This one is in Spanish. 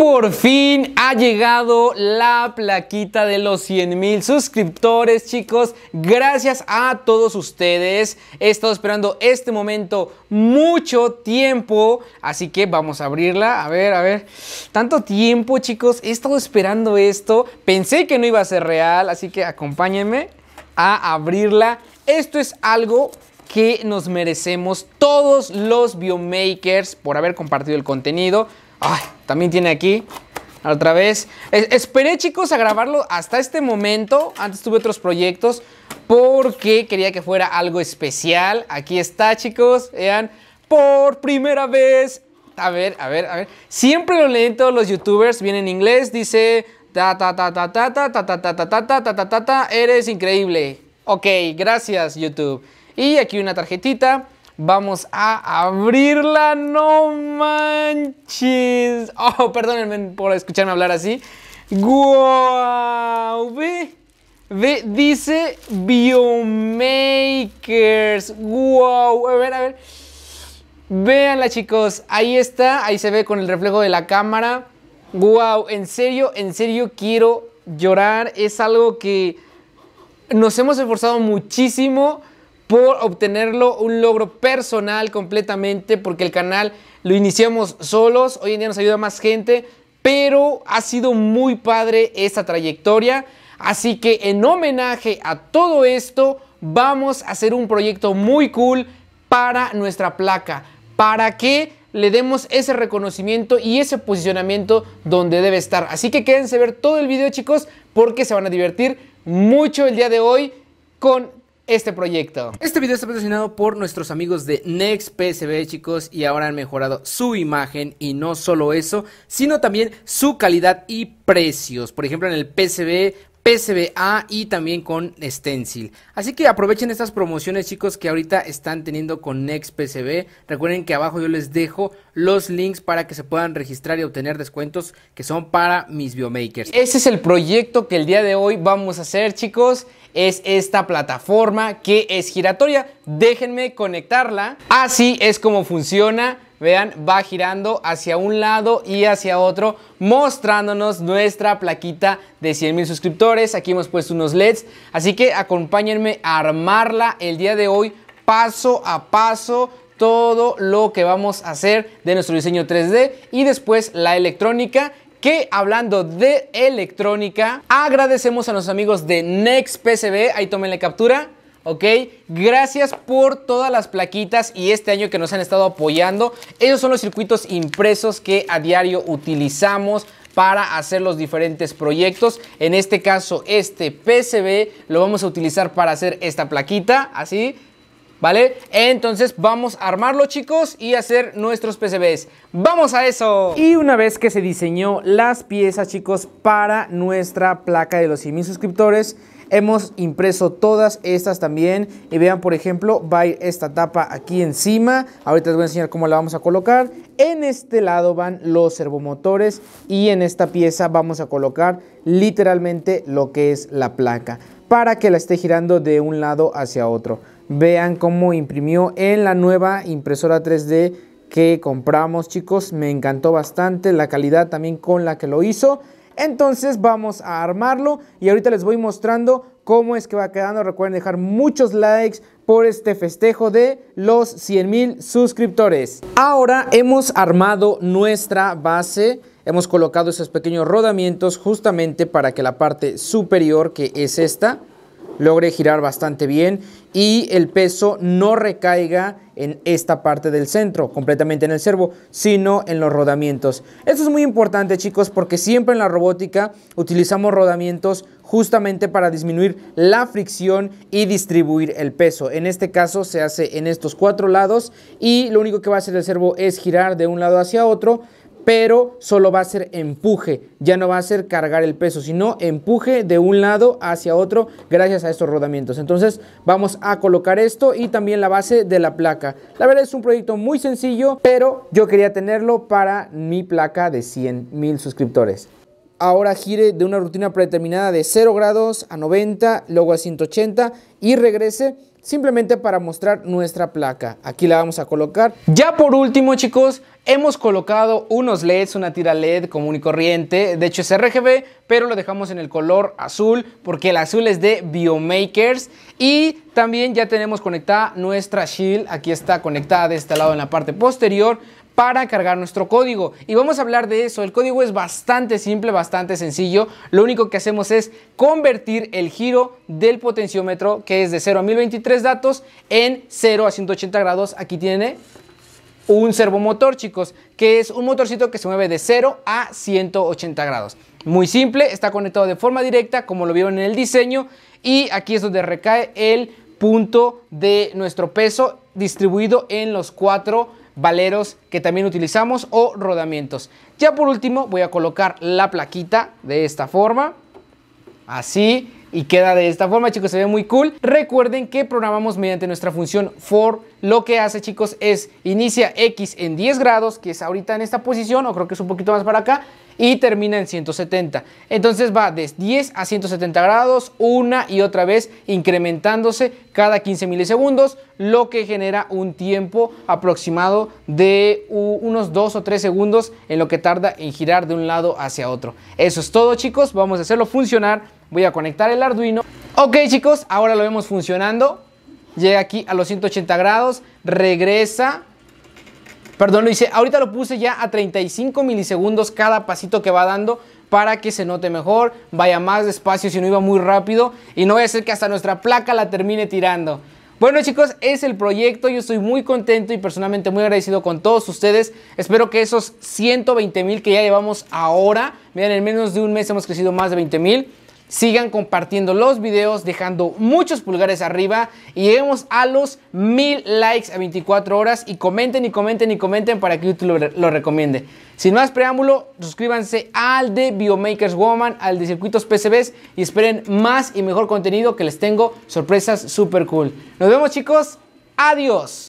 por fin ha llegado la plaquita de los 100 mil suscriptores, chicos. Gracias a todos ustedes. He estado esperando este momento mucho tiempo. Así que vamos a abrirla. A ver, a ver. Tanto tiempo, chicos. He estado esperando esto. Pensé que no iba a ser real. Así que acompáñenme a abrirla. Esto es algo que nos merecemos todos los biomakers por haber compartido el contenido también tiene aquí otra vez. esperé, chicos, a grabarlo hasta este momento. Antes tuve otros proyectos porque quería que fuera algo especial. Aquí está, chicos. Vean, por primera vez. A ver, a ver, a ver. Siempre lo leen todos los youtubers. Viene en inglés, dice... Ta, ta, ta, ta, ta, ta, ta, ta, eres increíble. Ok, gracias YouTube. Y aquí una tarjetita. Vamos a abrirla, no manches. Oh, perdónenme por escucharme hablar así. ¡Guau! Ve, ve, dice Biomakers. ¡Wow! A ver, a ver. Véanla, chicos. Ahí está, ahí se ve con el reflejo de la cámara. ¡Wow! En serio, en serio quiero llorar. Es algo que nos hemos esforzado muchísimo por obtenerlo un logro personal completamente, porque el canal lo iniciamos solos, hoy en día nos ayuda más gente, pero ha sido muy padre esta trayectoria, así que en homenaje a todo esto, vamos a hacer un proyecto muy cool para nuestra placa, para que le demos ese reconocimiento y ese posicionamiento donde debe estar. Así que quédense a ver todo el video chicos porque se van a divertir mucho el día de hoy con este proyecto. Este video está patrocinado por nuestros amigos de Next PCB, chicos, y ahora han mejorado su imagen y no solo eso, sino también su calidad y precios. Por ejemplo, en el PCB PCBA y también con Stencil. Así que aprovechen estas promociones chicos que ahorita están teniendo con PCB. Recuerden que abajo yo les dejo los links para que se puedan registrar y obtener descuentos que son para mis biomakers. Ese es el proyecto que el día de hoy vamos a hacer chicos. Es esta plataforma que es giratoria. Déjenme conectarla. Así es como funciona vean, va girando hacia un lado y hacia otro, mostrándonos nuestra plaquita de 100 mil suscriptores. Aquí hemos puesto unos LEDs, así que acompáñenme a armarla el día de hoy paso a paso todo lo que vamos a hacer de nuestro diseño 3D y después la electrónica que hablando de electrónica, agradecemos a los amigos de Next PCB, ahí tomen la captura, ¿ok? Gracias por todas las plaquitas y este año que nos han estado apoyando. Esos son los circuitos impresos que a diario utilizamos para hacer los diferentes proyectos. En este caso, este PCB lo vamos a utilizar para hacer esta plaquita, así, ¿vale? Entonces vamos a armarlo chicos y hacer nuestros PCBs. ¡Vamos a eso! Y una vez que se diseñó las piezas chicos para nuestra placa de los 100.000 suscriptores, Hemos impreso todas estas también y vean por ejemplo va a ir esta tapa aquí encima. Ahorita les voy a enseñar cómo la vamos a colocar. En este lado van los servomotores y en esta pieza vamos a colocar literalmente lo que es la placa para que la esté girando de un lado hacia otro. Vean cómo imprimió en la nueva impresora 3D que compramos chicos. Me encantó bastante la calidad también con la que lo hizo. Entonces vamos a armarlo y ahorita les voy mostrando cómo es que va quedando. Recuerden dejar muchos likes por este festejo de los 100 mil suscriptores. Ahora hemos armado nuestra base. Hemos colocado esos pequeños rodamientos justamente para que la parte superior, que es esta, logre girar bastante bien y el peso no recaiga en esta parte del centro, completamente en el servo, sino en los rodamientos. Esto es muy importante chicos porque siempre en la robótica utilizamos rodamientos justamente para disminuir la fricción y distribuir el peso. En este caso se hace en estos cuatro lados y lo único que va a hacer el servo es girar de un lado hacia otro pero solo va a ser empuje, ya no va a ser cargar el peso, sino empuje de un lado hacia otro gracias a estos rodamientos. Entonces vamos a colocar esto y también la base de la placa. La verdad es un proyecto muy sencillo, pero yo quería tenerlo para mi placa de 100 mil suscriptores ahora gire de una rutina predeterminada de 0 grados a 90, luego a 180 y regrese simplemente para mostrar nuestra placa. Aquí la vamos a colocar. Ya por último chicos, Hemos colocado unos LEDs, una tira LED común y corriente, de hecho es RGB, pero lo dejamos en el color azul porque el azul es de Biomakers y también ya tenemos conectada nuestra shield, aquí está conectada de este lado en la parte posterior para cargar nuestro código. Y vamos a hablar de eso. El código es bastante simple, bastante sencillo. Lo único que hacemos es convertir el giro del potenciómetro, que es de 0 a 1023 datos, en 0 a 180 grados. Aquí tiene un servomotor, chicos, que es un motorcito que se mueve de 0 a 180 grados. Muy simple, está conectado de forma directa, como lo vieron en el diseño, y aquí es donde recae el punto de nuestro peso distribuido en los cuatro valeros que también utilizamos o rodamientos. Ya por último voy a colocar la plaquita de esta forma, así, y queda de esta forma, chicos, se ve muy cool. Recuerden que programamos mediante nuestra función for, lo que hace, chicos, es inicia X en 10 grados, que es ahorita en esta posición, o creo que es un poquito más para acá, y termina en 170. Entonces va de 10 a 170 grados, una y otra vez incrementándose cada 15 milisegundos, lo que genera un tiempo aproximado de unos 2 o 3 segundos en lo que tarda en girar de un lado hacia otro. Eso es todo, chicos, vamos a hacerlo funcionar Voy a conectar el Arduino. Ok chicos, ahora lo vemos funcionando. Llega aquí a los 180 grados, regresa. Perdón, lo hice. Ahorita lo puse ya a 35 milisegundos cada pasito que va dando para que se note mejor, vaya más despacio si no iba muy rápido y no voy a hacer que hasta nuestra placa la termine tirando. Bueno chicos, es el proyecto, yo estoy muy contento y personalmente muy agradecido con todos ustedes. Espero que esos 120 mil que ya llevamos ahora, miren, en menos de un mes hemos crecido más de 20 mil. Sigan compartiendo los videos, dejando muchos pulgares arriba y lleguemos a los mil likes a 24 horas y comenten y comenten y comenten para que YouTube lo, recomiende. Sin más preámbulo, suscríbanse al de Biomakers Woman, al de Circuitos PCBs y esperen más y mejor contenido que les tengo sorpresas super cool. Nos vemos chicos, adiós.